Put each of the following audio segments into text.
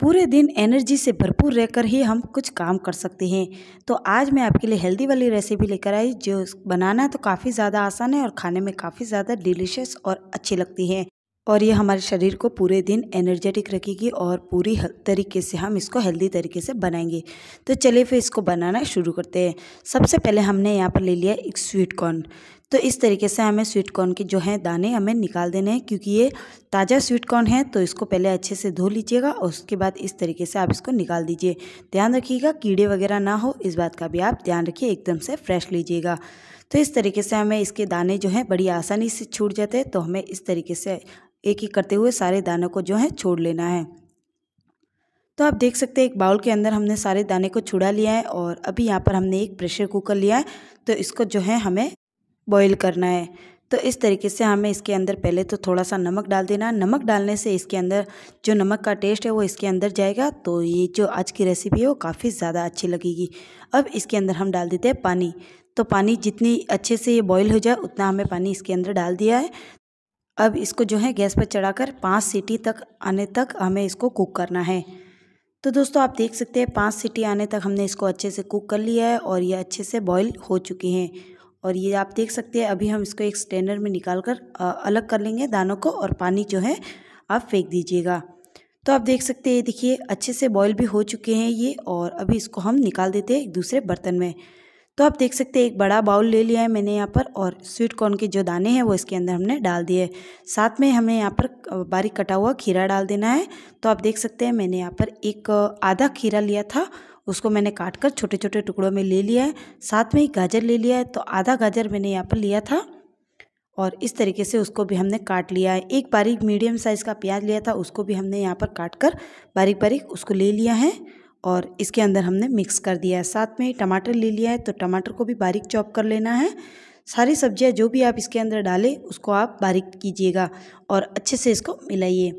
पूरे दिन एनर्जी से भरपूर रहकर ही हम कुछ काम कर सकते हैं तो आज मैं आपके लिए हेल्दी वाली रेसिपी लेकर आई जो बनाना तो काफ़ी ज़्यादा आसान है और खाने में काफ़ी ज़्यादा डिलीशियस और अच्छी लगती है और ये हमारे शरीर को पूरे दिन एनर्जेटिक रखेगी और पूरी तरीके से हम इसको हेल्दी तरीके से बनाएंगे तो चलिए फिर इसको बनाना शुरू करते हैं सबसे पहले हमने यहाँ पर ले लिया एक स्वीट कॉर्न तो इस तरीके से हमें स्वीट कॉर्न के जो हैं दाने हमें निकाल देने हैं क्योंकि ये ताज़ा स्वीट कॉर्न है तो इसको पहले अच्छे से धो लीजिएगा और उसके बाद इस तरीके से आप इसको निकाल दीजिए ध्यान रखिएगा कीड़े वगैरह ना हो इस बात का भी आप ध्यान रखिए एकदम से फ्रेश लीजिएगा तो इस तरीके से हमें इसके दाने जो हैं बड़ी आसानी से छूट जाते हैं तो हमें इस तरीके से एक एक करते हुए सारे दानों को जो है छोड़ लेना है तो आप देख सकते हैं एक बाउल के अंदर हमने सारे दाने को छुड़ा लिया है और अभी यहाँ पर हमने एक प्रेशर कुकर लिया है तो इसको जो है हमें बॉईल करना है तो इस तरीके से हमें इसके अंदर पहले तो थोड़ा सा नमक डाल देना है नमक डालने से इसके अंदर जो नमक का टेस्ट है वो इसके अंदर जाएगा तो ये जो आज की रेसिपी है वो काफ़ी ज़्यादा अच्छी लगेगी अब इसके अंदर हम डाल देते हैं पानी तो पानी जितनी अच्छे से ये बॉईल हो जाए उतना हमें पानी इसके अंदर डाल दिया है अब इसको जो है गैस पर चढ़ा पाँच सीटी तक आने तक हमें इसको कुक करना है तो दोस्तों आप देख सकते हैं पाँच सीटी आने तक हमने इसको अच्छे से कुक कर लिया है और ये अच्छे से बॉईल हो चुकी हैं और ये आप देख सकते हैं अभी हम इसको एक स्टैंडर में निकाल कर अलग कर लेंगे दानों को और पानी जो है आप फेंक दीजिएगा तो आप देख सकते हैं देखिए अच्छे से बॉयल भी हो चुके हैं ये और अभी इसको हम निकाल देते हैं एक दूसरे बर्तन में तो आप देख सकते हैं एक बड़ा बाउल ले लिया है मैंने यहाँ पर और स्वीट कॉर्न के जो दाने हैं वो इसके अंदर हमने डाल दिए साथ में हमें यहाँ पर बारीक कटा हुआ खीरा डाल देना है तो आप देख सकते हैं मैंने यहाँ पर एक आधा खीरा लिया था उसको मैंने काट कर छोटे छोटे टुकड़ों में ले लिया है साथ में ही गाजर ले लिया है तो आधा गाजर मैंने यहाँ पर लिया था और इस तरीके से उसको भी हमने काट लिया है एक बारीक मीडियम साइज़ का प्याज लिया था उसको भी हमने यहाँ पर काट कर बारीक बारीक उसको ले लिया है और इसके अंदर हमने मिक्स कर दिया है साथ में टमाटर ले लिया है तो टमाटर को भी बारीक चॉप कर लेना है सारी सब्ज़ियाँ जो भी आप इसके अंदर डालें उसको आप बारीक कीजिएगा और अच्छे से इसको मिलाइए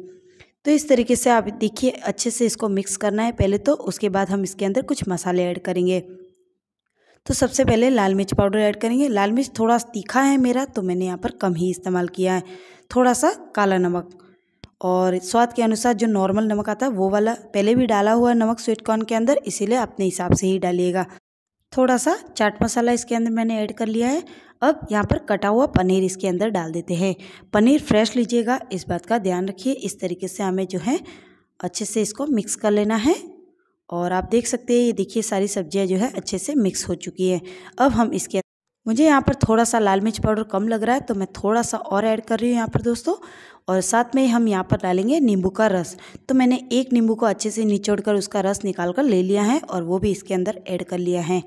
तो इस तरीके से आप देखिए अच्छे से इसको मिक्स करना है पहले तो उसके बाद हम इसके अंदर कुछ मसाले ऐड करेंगे तो सबसे पहले लाल मिर्च पाउडर ऐड करेंगे लाल मिर्च थोड़ा तीखा है मेरा तो मैंने यहाँ पर कम ही इस्तेमाल किया है थोड़ा सा काला नमक और स्वाद के अनुसार जो नॉर्मल नमक आता है वो वाला पहले भी डाला हुआ नमक स्वीट कॉर्न के अंदर इसीलिए अपने हिसाब से ही डालिएगा थोड़ा सा चाट मसाला इसके अंदर मैंने ऐड कर लिया है अब यहाँ पर कटा हुआ पनीर इसके अंदर डाल देते हैं पनीर फ्रेश लीजिएगा इस बात का ध्यान रखिए इस तरीके से हमें जो है अच्छे से इसको मिक्स कर लेना है और आप देख सकते हैं ये देखिए सारी सब्जियाँ जो है अच्छे से मिक्स हो चुकी है अब हम इसके मुझे यहाँ पर थोड़ा सा लाल मिर्च पाउडर कम लग रहा है तो मैं थोड़ा सा और ऐड कर रही हूँ यहाँ पर दोस्तों और साथ में हम यहाँ पर डालेंगे नींबू का रस तो मैंने एक नींबू को अच्छे से निचोड़ कर उसका रस निकाल कर ले लिया है और वो भी इसके अंदर ऐड कर लिया है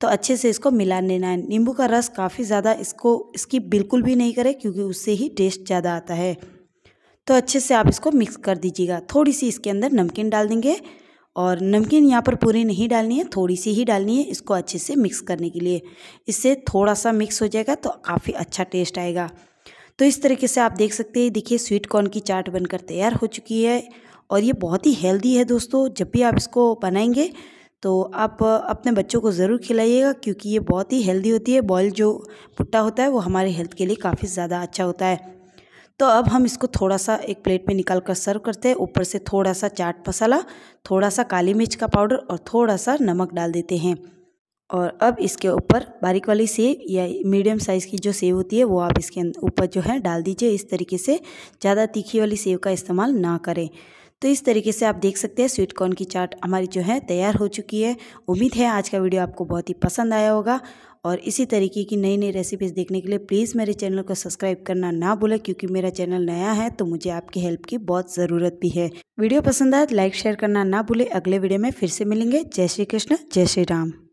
तो अच्छे से इसको मिला लेना है नींबू का रस काफ़ी ज़्यादा इसको इसकी बिल्कुल भी नहीं करे क्योंकि उससे ही टेस्ट ज़्यादा आता है तो अच्छे से आप इसको मिक्स कर दीजिएगा थोड़ी सी इसके अंदर नमकीन डाल देंगे और नमकीन यहाँ पर पूरी नहीं डालनी है थोड़ी सी ही डालनी है इसको अच्छे से मिक्स करने के लिए इससे थोड़ा सा मिक्स हो जाएगा तो काफ़ी अच्छा टेस्ट आएगा तो इस तरीके से आप देख सकते हैं देखिए स्वीट कॉर्न की चाट बनकर तैयार हो चुकी है और ये बहुत ही हेल्दी है दोस्तों जब भी आप इसको बनाएंगे तो आप अपने बच्चों को ज़रूर खिलाइएगा क्योंकि ये बहुत ही हेल्दी होती है बॉयल जो भुट्टा होता है वो हमारे हेल्थ के लिए काफ़ी ज़्यादा अच्छा होता है तो अब हम इसको थोड़ा सा एक प्लेट में निकाल कर सर्व करते हैं ऊपर से थोड़ा सा चाट मसाला थोड़ा सा काली मिर्च का पाउडर और थोड़ा सा नमक डाल देते हैं और अब इसके ऊपर बारीक वाली सेब या मीडियम साइज़ की जो सेब होती है वो आप इसके अं-, ऊपर जो है डाल दीजिए इस तरीके से ज़्यादा तीखी वाली सेब का इस्तेमाल ना करें तो इस तरीके से आप देख सकते हैं स्वीट कॉर्न की चाट हमारी जो है तैयार हो चुकी है उम्मीद है आज का वीडियो आपको बहुत ही पसंद आया होगा और इसी तरीके की नई नई रेसिपीज़ देखने के लिए प्लीज़ मेरे चैनल को सब्सक्राइब करना ना भूलें क्योंकि मेरा चैनल नया है तो मुझे आपकी हेल्प की बहुत ज़रूरत भी है वीडियो पसंद आए तो लाइक शेयर करना ना भूलें अगले वीडियो में फिर से मिलेंगे जय श्री कृष्ण जय श्री राम